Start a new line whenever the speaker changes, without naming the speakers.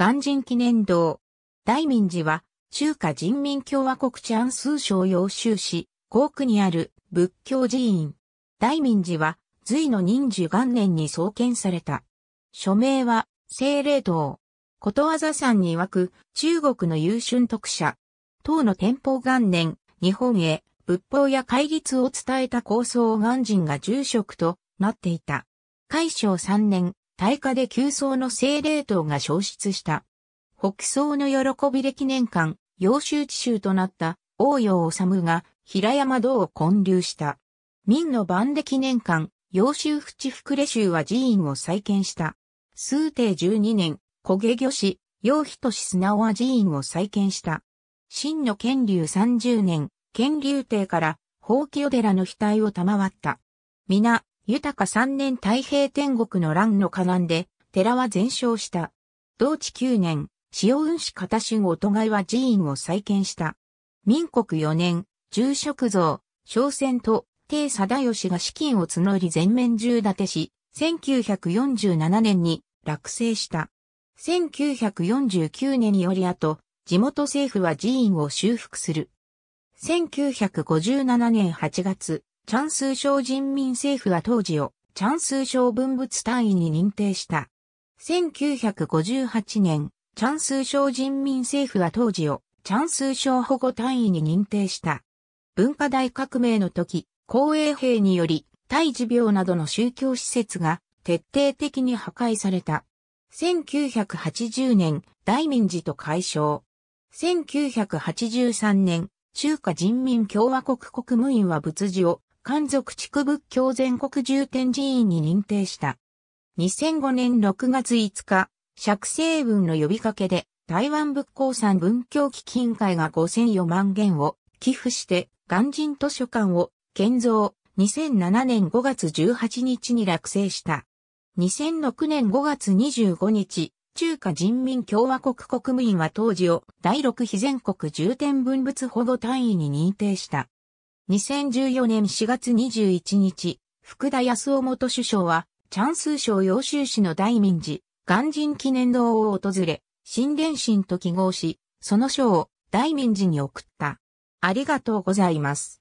鑑真記念堂。大民寺は、中華人民共和国チンス通省揚州市、甲区にある仏教寺院。大民寺は、隋の忍寿元年に創建された。署名は、清霊堂。ことわざ山に湧く、中国の優春特者。唐の天保元年、日本へ、仏法や戒律を伝えた構想を元人が住職となっていた。海正3年、大火で旧層の精霊塔が消失した。北僧の喜び歴年間、陽州地州となった王陽治が平山堂を建立した。明の万歴年間、陽州淵福礼州は寺院を再建した。数帝十二年、焦げ御師、陽人氏砂尾は寺院を再建した。真の建立三十年、建立帝から、宝器お寺の額を賜った。皆、豊か三年太平天国の乱の河岸で、寺は全焼した。同治九年、塩運市片おとがいは寺院を再建した。民国四年、住職像、商船と、帝貞義が資金を募り全面重立てし、1947年に落成した。1949年より後、地元政府は寺院を修復する。1957年8月、チャンスー省人民政府は当時をチャンスー省文物単位に認定した。1958年、チャンスー省人民政府は当時をチャンスー省保護単位に認定した。文化大革命の時、公衛兵により、胎持病などの宗教施設が徹底的に破壊された。1980年、大民寺と解消。1983年、中華人民共和国国務院は仏事を漢族畜仏教全国重点寺院に認定した。2005年6月5日、釈生文の呼びかけで、台湾仏教産文教基金会が5004万元を寄付して、鑑真図書館を建造、2007年5月18日に落成した。2006年5月25日、中華人民共和国国務院は当時を第6非全国重点文物保護単位に認定した。2014年4月21日、福田康夫元首相は、チャンス省揚州市の大民寺、鑑真記念堂を訪れ、新伝心と記号し、その賞を大民寺に送った。ありがとうございます。